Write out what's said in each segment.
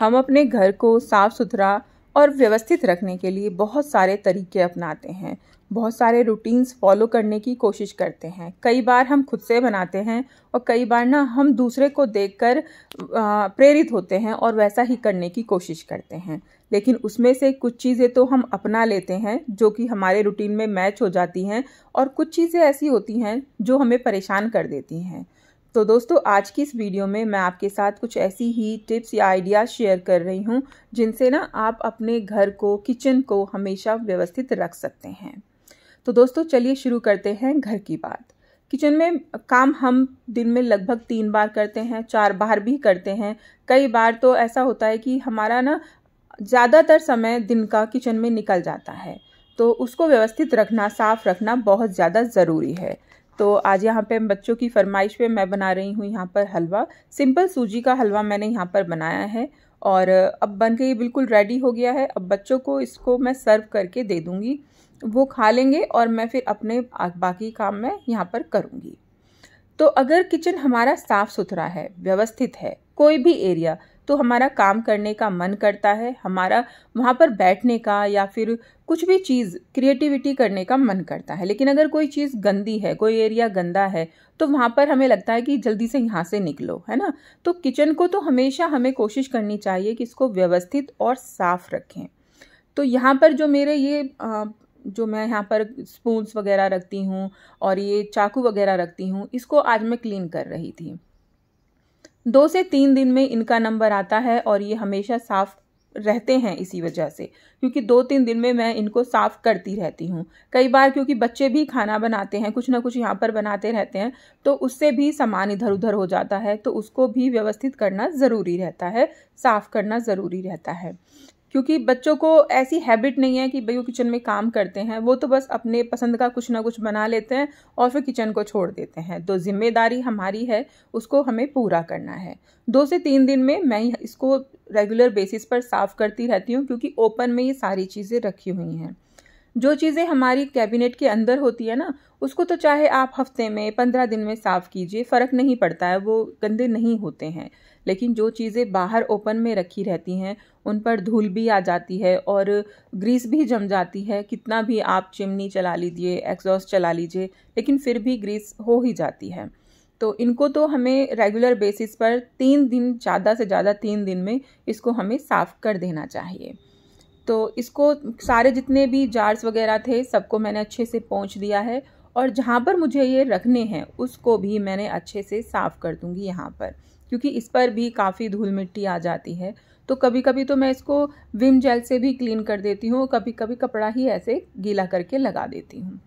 हम अपने घर को साफ सुथरा और व्यवस्थित रखने के लिए बहुत सारे तरीके अपनाते हैं बहुत सारे रूटीन्स फॉलो करने की कोशिश करते हैं कई बार हम खुद से बनाते हैं और कई बार ना हम दूसरे को देखकर प्रेरित होते हैं और वैसा ही करने की कोशिश करते हैं लेकिन उसमें से कुछ चीज़ें तो हम अपना लेते हैं जो कि हमारे रूटीन में मैच हो जाती हैं और कुछ चीज़ें ऐसी होती हैं जो हमें परेशान कर देती हैं तो दोस्तों आज की इस वीडियो में मैं आपके साथ कुछ ऐसी ही टिप्स या आइडियाज़ शेयर कर रही हूँ जिनसे ना आप अपने घर को किचन को हमेशा व्यवस्थित रख सकते हैं तो दोस्तों चलिए शुरू करते हैं घर की बात किचन में काम हम दिन में लगभग तीन बार करते हैं चार बार भी करते हैं कई बार तो ऐसा होता है कि हमारा ना ज़्यादातर समय दिन का किचन में निकल जाता है तो उसको व्यवस्थित रखना साफ़ रखना बहुत ज़्यादा ज़रूरी है तो आज यहाँ पे बच्चों की फरमाइश पे मैं बना रही हूँ यहाँ पर हलवा सिंपल सूजी का हलवा मैंने यहाँ पर बनाया है और अब बन के ये बिल्कुल रेडी हो गया है अब बच्चों को इसको मैं सर्व करके दे दूँगी वो खा लेंगे और मैं फिर अपने बाकी काम मैं यहाँ पर करूँगी तो अगर किचन हमारा साफ़ सुथरा है व्यवस्थित है कोई भी एरिया तो हमारा काम करने का मन करता है हमारा वहाँ पर बैठने का या फिर कुछ भी चीज़ क्रिएटिविटी करने का मन करता है लेकिन अगर कोई चीज़ गंदी है कोई एरिया गंदा है तो वहाँ पर हमें लगता है कि जल्दी से यहाँ से निकलो है ना तो किचन को तो हमेशा हमें कोशिश करनी चाहिए कि इसको व्यवस्थित और साफ़ रखें तो यहाँ पर जो मेरे ये आ, जो मैं यहाँ पर स्पून्स वगैरह रखती हूँ और ये चाकू वगैरह रखती हूँ इसको आज मैं क्लीन कर रही थी दो से तीन दिन में इनका नंबर आता है और ये हमेशा साफ़ रहते हैं इसी वजह से क्योंकि दो तीन दिन में मैं इनको साफ़ करती रहती हूँ कई बार क्योंकि बच्चे भी खाना बनाते हैं कुछ ना कुछ यहाँ पर बनाते रहते हैं तो उससे भी सामान इधर उधर हो जाता है तो उसको भी व्यवस्थित करना ज़रूरी रहता है साफ़ करना ज़रूरी रहता है क्योंकि बच्चों को ऐसी हैबिट नहीं है कि भाई वो किचन में काम करते हैं वो तो बस अपने पसंद का कुछ ना कुछ बना लेते हैं और फिर किचन को छोड़ देते हैं तो ज़िम्मेदारी हमारी है उसको हमें पूरा करना है दो से तीन दिन में मैं इसको रेगुलर बेसिस पर साफ़ करती रहती हूँ क्योंकि ओपन में ये सारी चीज़ें रखी हुई हैं जो चीज़ें हमारी कैबिनेट के अंदर होती है ना उसको तो चाहे आप हफ्ते में पंद्रह दिन में साफ़ कीजिए फ़र्क नहीं पड़ता है वो गंदे नहीं होते हैं लेकिन जो चीज़ें बाहर ओपन में रखी रहती हैं उन पर धूल भी आ जाती है और ग्रीस भी जम जाती है कितना भी आप चिमनी चला लीजिए एग्जॉस्ट चला लीजिए लेकिन फिर भी ग्रीस हो ही जाती है तो इनको तो हमें रेगुलर बेसिस पर तीन दिन ज़्यादा से ज़्यादा तीन दिन में इसको हमें साफ़ कर देना चाहिए तो इसको सारे जितने भी जार्स वगैरह थे सबको मैंने अच्छे से पहुँच दिया है और जहाँ पर मुझे ये रखने हैं उसको भी मैंने अच्छे से साफ़ कर दूँगी यहाँ पर क्योंकि इस पर भी काफ़ी धूल मिट्टी आ जाती है तो कभी कभी तो मैं इसको विम जेल से भी क्लीन कर देती हूँ कभी कभी कपड़ा ही ऐसे गीला करके लगा देती हूँ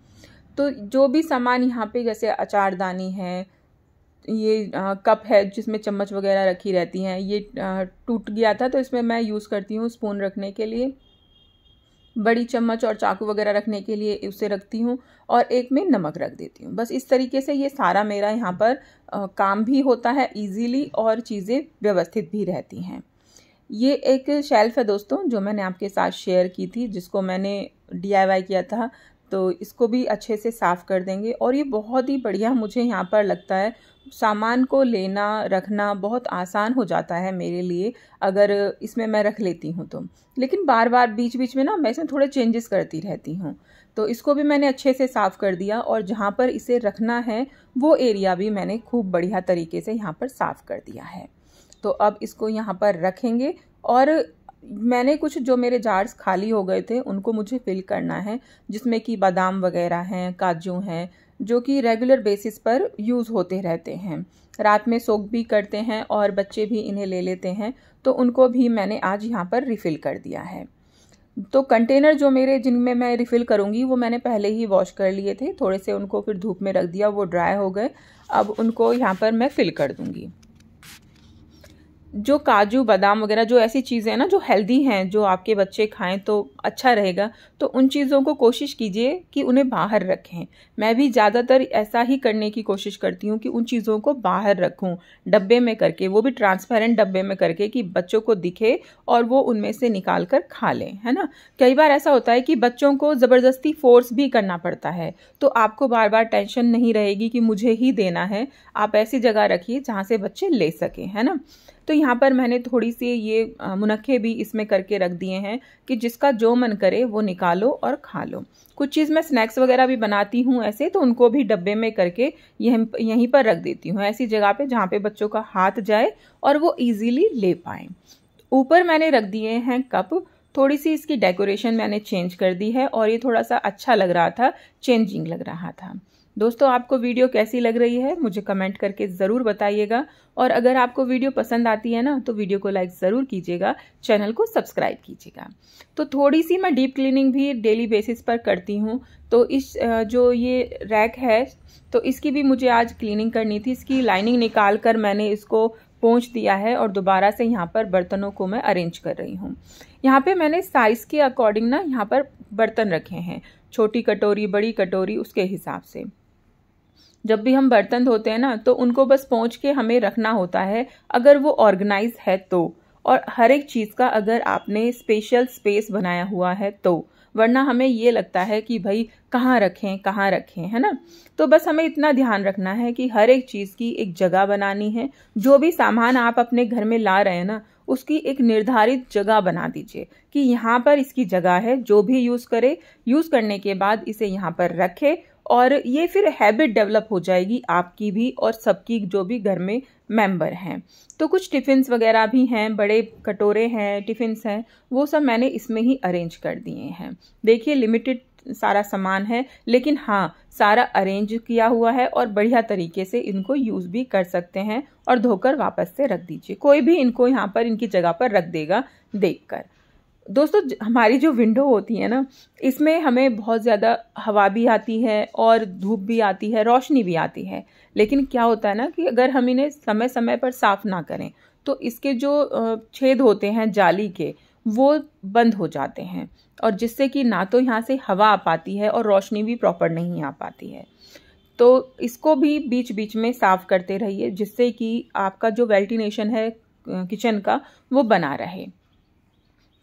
तो जो भी सामान यहाँ पे जैसे अचारदानी है ये आ, कप है जिसमें चम्मच वगैरह रखी रहती हैं ये टूट गया था तो इसमें मैं यूज़ करती हूँ स्पून रखने के लिए बड़ी चम्मच और चाकू वगैरह रखने के लिए उसे रखती हूँ और एक में नमक रख देती हूँ बस इस तरीके से ये सारा मेरा यहाँ पर आ, काम भी होता है ईजीली और चीज़ें व्यवस्थित भी रहती हैं ये एक शेल्फ़ है दोस्तों जो मैंने आपके साथ शेयर की थी जिसको मैंने डी किया था तो इसको भी अच्छे से साफ़ कर देंगे और ये बहुत ही बढ़िया मुझे यहाँ पर लगता है सामान को लेना रखना बहुत आसान हो जाता है मेरे लिए अगर इसमें मैं रख लेती हूँ तो लेकिन बार बार बीच बीच में ना मैं इसमें थोड़े चेंजेस करती रहती हूँ तो इसको भी मैंने अच्छे से साफ़ कर दिया और जहाँ पर इसे रखना है वो एरिया भी मैंने खूब बढ़िया तरीके से यहाँ पर साफ़ कर दिया है तो अब इसको यहाँ पर रखेंगे और मैंने कुछ जो मेरे जार्स खाली हो गए थे उनको मुझे फिल करना है जिसमें कि बादाम वगैरह हैं काजू हैं जो कि रेगुलर बेसिस पर यूज़ होते रहते हैं रात में सोख भी करते हैं और बच्चे भी इन्हें ले लेते हैं तो उनको भी मैंने आज यहाँ पर रिफ़िल कर दिया है तो कंटेनर जो मेरे जिनमें मैं रिफ़िल करूँगी वो मैंने पहले ही वॉश कर लिए थे थोड़े से उनको फिर धूप में रख दिया वो ड्राई हो गए अब उनको यहाँ पर मैं फ़िल कर दूँगी जो काजू बादाम वगैरह जो ऐसी चीज़ें हैं ना जो हेल्दी हैं जो आपके बच्चे खाएं तो अच्छा रहेगा तो उन चीज़ों को कोशिश कीजिए कि उन्हें बाहर रखें मैं भी ज़्यादातर ऐसा ही करने की कोशिश करती हूँ कि उन चीज़ों को बाहर रखूँ डब्बे में करके वो भी ट्रांसपेरेंट डब्बे में करके कि बच्चों को दिखे और वो उनमें से निकाल कर खा लें है ना कई बार ऐसा होता है कि बच्चों को ज़बरदस्ती फोर्स भी करना पड़ता है तो आपको बार बार टेंशन नहीं रहेगी कि मुझे ही देना है आप ऐसी जगह रखिए जहाँ से बच्चे ले सकें है ना तो यहाँ पर मैंने थोड़ी सी ये मुनखे भी इसमें करके रख दिए हैं कि जिसका जो मन करे वो निकालो और खा लो कुछ चीज़ मैं स्नैक्स वगैरह भी बनाती हूँ ऐसे तो उनको भी डब्बे में करके यहीं यहीं पर रख देती हूँ ऐसी जगह पे जहाँ पे बच्चों का हाथ जाए और वो इजीली ले पाए ऊपर मैंने रख दिए हैं कप थोड़ी सी इसकी डेकोरेशन मैंने चेंज कर दी है और ये थोड़ा सा अच्छा लग रहा था चेंजिंग लग रहा था दोस्तों आपको वीडियो कैसी लग रही है मुझे कमेंट करके ज़रूर बताइएगा और अगर आपको वीडियो पसंद आती है ना तो वीडियो को लाइक ज़रूर कीजिएगा चैनल को सब्सक्राइब कीजिएगा तो थोड़ी सी मैं डीप क्लीनिंग भी डेली बेसिस पर करती हूँ तो इस जो ये रैक है तो इसकी भी मुझे आज क्लीनिंग करनी थी इसकी लाइनिंग निकाल कर मैंने इसको पहुँच दिया है और दोबारा से यहाँ पर बर्तनों को मैं अरेंज कर रही हूँ यहाँ पर मैंने साइज़ के अकॉर्डिंग ना यहाँ पर बर्तन रखे हैं छोटी कटोरी बड़ी कटोरी उसके हिसाब से जब भी हम बर्तन धोते हैं ना तो उनको बस पहुँच के हमें रखना होता है अगर वो ऑर्गेनाइज है तो और हर एक चीज़ का अगर आपने स्पेशल स्पेस बनाया हुआ है तो वरना हमें ये लगता है कि भाई कहाँ रखें कहाँ रखें है ना तो बस हमें इतना ध्यान रखना है कि हर एक चीज़ की एक जगह बनानी है जो भी सामान आप अपने घर में ला रहे हैं ना उसकी एक निर्धारित जगह बना दीजिए कि यहाँ पर इसकी जगह है जो भी यूज़ करे यूज़ करने के बाद इसे यहाँ पर रखे और ये फिर हैबिट डेवलप हो जाएगी आपकी भी और सबकी जो भी घर में मेंबर हैं तो कुछ टिफ़िन्स वगैरह भी हैं बड़े कटोरे हैं टिफ़िन्स हैं वो सब मैंने इसमें ही अरेंज कर दिए हैं देखिए लिमिटेड सारा सामान है लेकिन हाँ सारा अरेंज किया हुआ है और बढ़िया तरीके से इनको यूज़ भी कर सकते हैं और धोकर वापस से रख दीजिए कोई भी इनको यहाँ पर इनकी जगह पर रख देगा देखकर दोस्तों हमारी जो विंडो होती है ना इसमें हमें बहुत ज़्यादा हवा भी आती है और धूप भी आती है रोशनी भी आती है लेकिन क्या होता है ना कि अगर हम इन्हें समय समय पर साफ़ ना करें तो इसके जो छेद होते हैं जाली के वो बंद हो जाते हैं और जिससे कि ना तो यहाँ से हवा आ पाती है और रोशनी भी प्रॉपर नहीं आ पाती है तो इसको भी बीच बीच में साफ़ करते रहिए जिससे कि आपका जो वेल्टिनेशन है किचन का वो बना रहे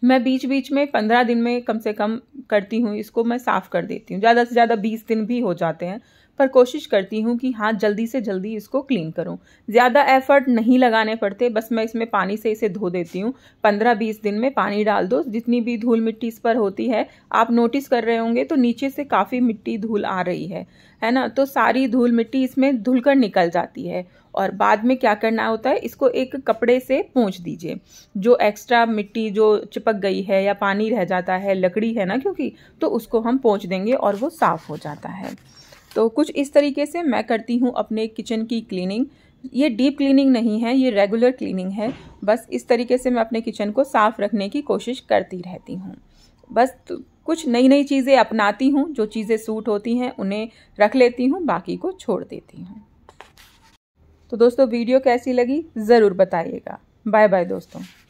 मैं बीच बीच में पंद्रह दिन में कम से कम करती हूँ इसको मैं साफ़ कर देती हूँ ज़्यादा से ज़्यादा बीस दिन भी हो जाते हैं पर कोशिश करती हूँ कि हाँ जल्दी से जल्दी इसको क्लीन करूँ ज़्यादा एफर्ट नहीं लगाने पड़ते बस मैं इसमें पानी से इसे धो देती हूँ पंद्रह बीस दिन में पानी डाल दो जितनी भी धूल मिट्टी इस पर होती है आप नोटिस कर रहे होंगे तो नीचे से काफ़ी मिट्टी धूल आ रही है है ना तो सारी धूल मिट्टी इसमें धुलकर निकल जाती है और बाद में क्या करना होता है इसको एक कपड़े से पोंछ दीजिए जो एक्स्ट्रा मिट्टी जो चिपक गई है या पानी रह जाता है लकड़ी है ना क्योंकि तो उसको हम पोंछ देंगे और वो साफ़ हो जाता है तो कुछ इस तरीके से मैं करती हूँ अपने किचन की क्लीनिंग ये डीप क्लीनिंग नहीं है ये रेगुलर क्लीनिंग है बस इस तरीके से मैं अपने किचन को साफ़ रखने की कोशिश करती रहती हूँ बस तो कुछ नई नई चीज़ें अपनाती हूँ जो चीज़ें सूट होती हैं उन्हें रख लेती हूँ बाकी को छोड़ देती हूँ तो दोस्तों वीडियो कैसी लगी ज़रूर बताइएगा बाय बाय दोस्तों